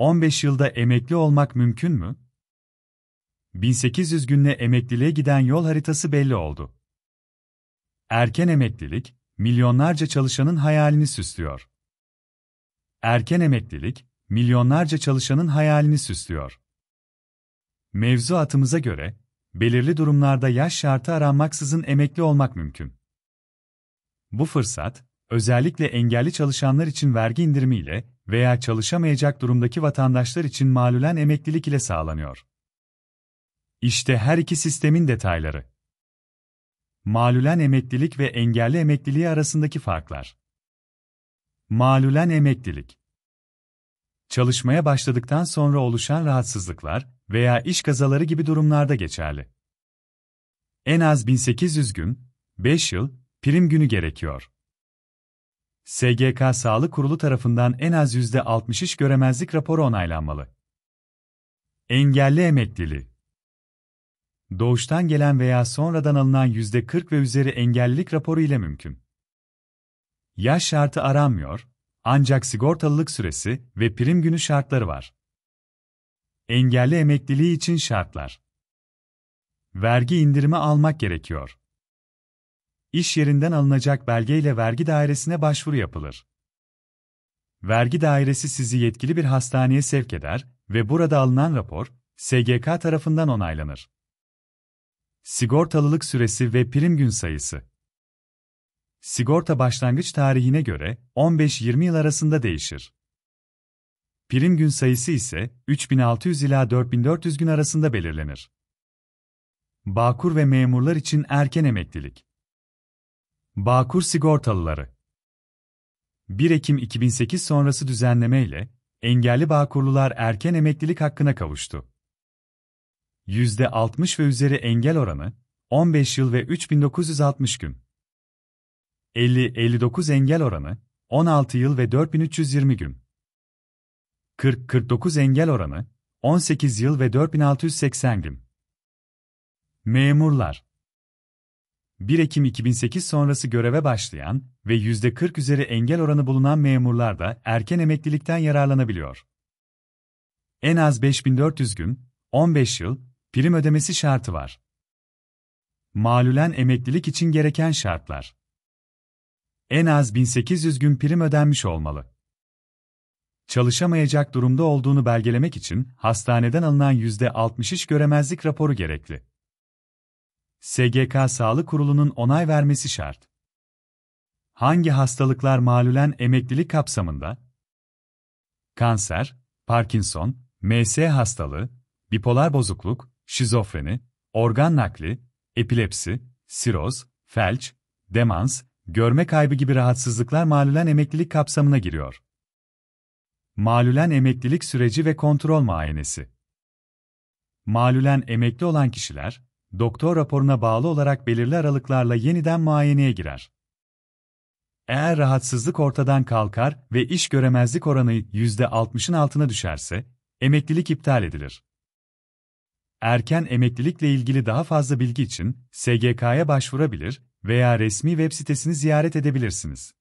15 yılda emekli olmak mümkün mü? 1800 günle emekliliğe giden yol haritası belli oldu. Erken emeklilik, milyonlarca çalışanın hayalini süslüyor. Erken emeklilik, milyonlarca çalışanın hayalini süslüyor. Mevzuatımıza göre, belirli durumlarda yaş şartı aranmaksızın emekli olmak mümkün. Bu fırsat, özellikle engelli çalışanlar için vergi indirimiyle veya çalışamayacak durumdaki vatandaşlar için malulen emeklilik ile sağlanıyor. İşte her iki sistemin detayları. Malulen emeklilik ve engelli emekliliği arasındaki farklar. Malulen emeklilik. Çalışmaya başladıktan sonra oluşan rahatsızlıklar veya iş kazaları gibi durumlarda geçerli. En az 1800 gün, 5 yıl prim günü gerekiyor. SGK Sağlık Kurulu tarafından en az %60 iş göremezlik raporu onaylanmalı. Engelli emekliliği Doğuştan gelen veya sonradan alınan %40 ve üzeri engellilik raporu ile mümkün. Yaş şartı aranmıyor, ancak sigortalılık süresi ve prim günü şartları var. Engelli emekliliği için şartlar. Vergi indirimi almak gerekiyor iş yerinden alınacak belgeyle vergi dairesine başvuru yapılır. Vergi dairesi sizi yetkili bir hastaneye sevk eder ve burada alınan rapor, SGK tarafından onaylanır. Sigortalılık süresi ve prim gün sayısı Sigorta başlangıç tarihine göre 15-20 yıl arasında değişir. Prim gün sayısı ise 3600 ila 4400 gün arasında belirlenir. Bağkur ve memurlar için erken emeklilik Bağkur Sigortalıları 1 Ekim 2008 sonrası düzenleme ile engelli Bağkurlular erken emeklilik hakkına kavuştu. %60 ve üzeri engel oranı 15 yıl ve 3960 gün. 50-59 engel oranı 16 yıl ve 4320 gün. 40-49 engel oranı 18 yıl ve 4680 gün. Memurlar 1 Ekim 2008 sonrası göreve başlayan ve %40 üzeri engel oranı bulunan memurlar da erken emeklilikten yararlanabiliyor. En az 5400 gün, 15 yıl, prim ödemesi şartı var. Malulen emeklilik için gereken şartlar. En az 1800 gün prim ödenmiş olmalı. Çalışamayacak durumda olduğunu belgelemek için hastaneden alınan %60 iş göremezlik raporu gerekli. SGK Sağlık Kurulu'nun onay vermesi şart. Hangi hastalıklar malulen emeklilik kapsamında? Kanser, Parkinson, MS hastalığı, bipolar bozukluk, şizofreni, organ nakli, epilepsi, siroz, felç, demans, görme kaybı gibi rahatsızlıklar malulen emeklilik kapsamına giriyor. Malulen emeklilik süreci ve kontrol muayenesi. Malulen emekli olan kişiler, doktor raporuna bağlı olarak belirli aralıklarla yeniden muayeneye girer. Eğer rahatsızlık ortadan kalkar ve iş göremezlik oranı %60'ın altına düşerse, emeklilik iptal edilir. Erken emeklilikle ilgili daha fazla bilgi için SGK'ya başvurabilir veya resmi web sitesini ziyaret edebilirsiniz.